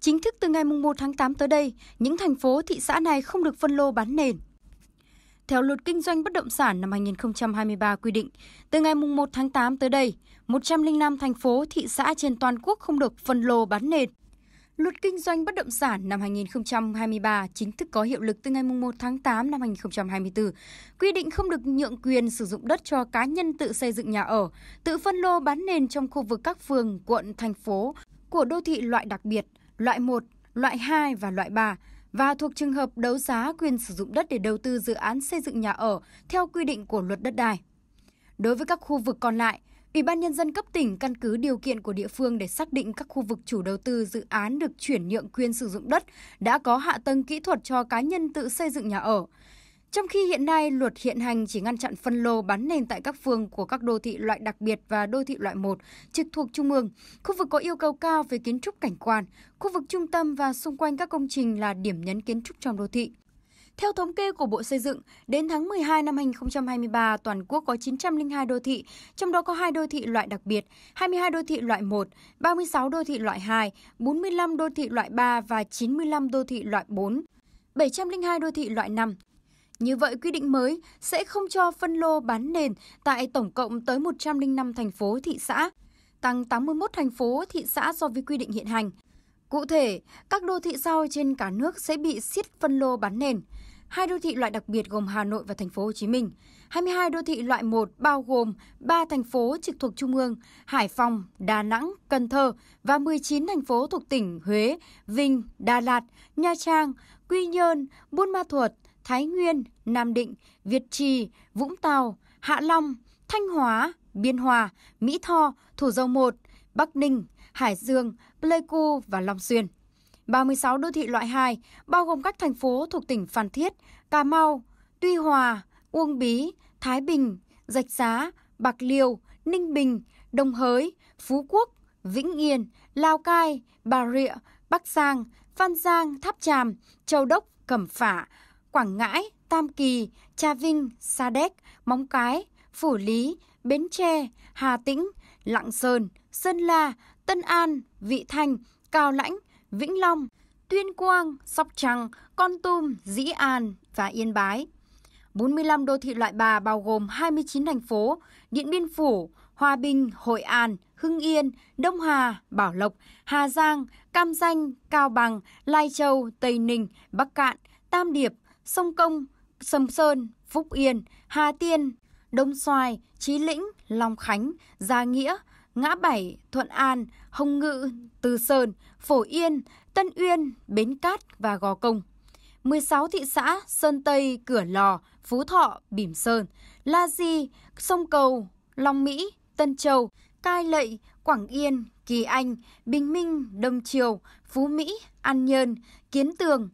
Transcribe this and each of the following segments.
Chính thức từ ngày 1 tháng 8 tới đây, những thành phố, thị xã này không được phân lô bán nền. Theo luật kinh doanh bất động sản năm 2023 quy định, từ ngày 1 tháng 8 tới đây, 105 thành phố, thị xã trên toàn quốc không được phân lô bán nền. Luật kinh doanh bất động sản năm 2023 chính thức có hiệu lực từ ngày 1 tháng 8 năm 2024, quy định không được nhượng quyền sử dụng đất cho cá nhân tự xây dựng nhà ở, tự phân lô bán nền trong khu vực các phường, quận, thành phố của đô thị loại đặc biệt – loại 1, loại 2 và loại 3 và thuộc trường hợp đấu giá quyền sử dụng đất để đầu tư dự án xây dựng nhà ở theo quy định của luật đất đai. Đối với các khu vực còn lại, Ủy ban nhân dân cấp tỉnh căn cứ điều kiện của địa phương để xác định các khu vực chủ đầu tư dự án được chuyển nhượng quyền sử dụng đất đã có hạ tầng kỹ thuật cho cá nhân tự xây dựng nhà ở. Trong khi hiện nay, luật hiện hành chỉ ngăn chặn phân lô bán nền tại các phường của các đô thị loại đặc biệt và đô thị loại 1 trực thuộc trung ương, khu vực có yêu cầu cao về kiến trúc cảnh quan, khu vực trung tâm và xung quanh các công trình là điểm nhấn kiến trúc trong đô thị. Theo thống kê của Bộ Xây dựng, đến tháng 12 năm 2023, toàn quốc có 902 đô thị, trong đó có 2 đô thị loại đặc biệt, 22 đô thị loại 1, 36 đô thị loại 2, 45 đô thị loại 3 và 95 đô thị loại 4. 702 đô thị loại 5. Như vậy, quy định mới sẽ không cho phân lô bán nền tại tổng cộng tới 105 thành phố thị xã, tăng 81 thành phố thị xã so với quy định hiện hành. Cụ thể, các đô thị sau trên cả nước sẽ bị siết phân lô bán nền. Hai đô thị loại đặc biệt gồm Hà Nội và thành phố Hồ Chí Minh. 22 đô thị loại 1 bao gồm 3 thành phố trực thuộc Trung ương, Hải Phòng, Đà Nẵng, Cần Thơ và 19 thành phố thuộc tỉnh Huế, Vinh, Đà Lạt, Nha Trang, Quy Nhơn, Buôn Ma Thuột, Thái Nguyên, Nam Định, Việt Trì, Vũng Tàu, Hạ Long, Thanh Hóa, Biên Hòa, Mỹ Tho, Thủ Dầu Một, Bắc Ninh, Hải Dương, Pleiku và Long Xuyên. 36 đô thị loại 2, bao gồm các thành phố thuộc tỉnh Phan Thiết, Cà Mau, Tuy Hòa, Uông Bí, Thái Bình, Dạch Giá, Bạc Liêu, Ninh Bình, Đồng Hới, Phú Quốc, Vĩnh Yên, Lào Cai, Bà Rịa, Bắc Giang, Phan Giang, Tháp Tràm, Châu Đốc, Cẩm Phả, Quảng Ngãi, Tam Kỳ, Trà Vinh, Sa Đéc, Móng Cái, Phủ Lý, Bến Tre, Hà Tĩnh, Lạng Sơn, Sơn La, Tân An, Vị Thanh, Cao Lãnh, Vĩnh Long, Tuyên Quang, Sóc Trăng, Con Tum, Dĩ An và Yên Bái. 45 đô thị loại bà bao gồm 29 thành phố, Điện Biên Phủ, Hòa Bình, Hội An, Hưng Yên, Đông Hà, Bảo Lộc, Hà Giang, Cam Danh, Cao Bằng, Lai Châu, Tây Ninh, Bắc Cạn, Tam Điệp, Sông Công, Sầm Sơn, Phúc Yên, Hà Tiên, Đông Xoài, Chí Lĩnh, Long Khánh, Gia Nghĩa, Ngã Bảy, Thuận An, Hồng Ngự, Từ Sơn, Phổ Yên, Tân Uyên, Bến Cát và Gò Công. 16 thị xã Sơn Tây, Cửa Lò, Phú Thọ, Bỉm Sơn, La Di, Sông Cầu, Long Mỹ, Tân Châu, Cai Lậy, Quảng Yên, Kỳ Anh, Bình Minh, Đông Triều, Phú Mỹ, An Nhơn, Kiến Tường,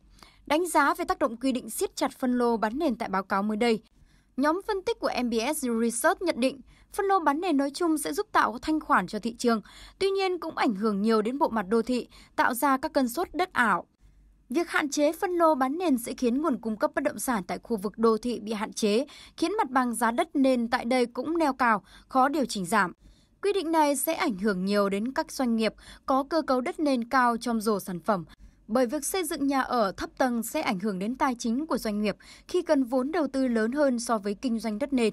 đánh giá về tác động quy định siết chặt phân lô bán nền tại báo cáo mới đây. Nhóm phân tích của MBS Research nhận định phân lô bán nền nói chung sẽ giúp tạo thanh khoản cho thị trường, tuy nhiên cũng ảnh hưởng nhiều đến bộ mặt đô thị, tạo ra các cân sốt đất ảo. Việc hạn chế phân lô bán nền sẽ khiến nguồn cung cấp bất động sản tại khu vực đô thị bị hạn chế, khiến mặt bằng giá đất nền tại đây cũng neo cao, khó điều chỉnh giảm. Quy định này sẽ ảnh hưởng nhiều đến các doanh nghiệp có cơ cấu đất nền cao trong rổ sản phẩm, bởi việc xây dựng nhà ở thấp tầng sẽ ảnh hưởng đến tài chính của doanh nghiệp khi cần vốn đầu tư lớn hơn so với kinh doanh đất nền.